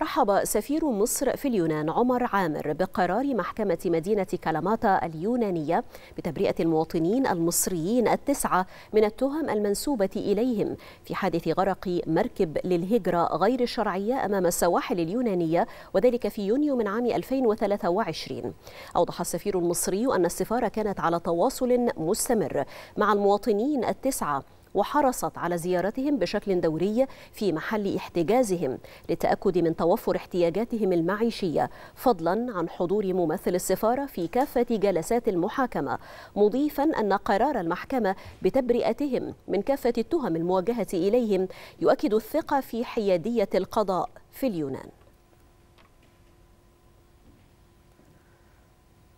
رحب سفير مصر في اليونان عمر عامر بقرار محكمة مدينة كلاماتا اليونانية بتبرئة المواطنين المصريين التسعة من التهم المنسوبة إليهم في حادث غرق مركب للهجرة غير الشرعية أمام السواحل اليونانية وذلك في يونيو من عام 2023 أوضح السفير المصري أن السفارة كانت على تواصل مستمر مع المواطنين التسعة وحرصت على زيارتهم بشكل دوري في محل احتجازهم للتأكد من توفر احتياجاتهم المعيشية فضلا عن حضور ممثل السفارة في كافة جلسات المحاكمة مضيفا أن قرار المحكمة بتبرئتهم من كافة التهم الموجهة إليهم يؤكد الثقة في حيادية القضاء في اليونان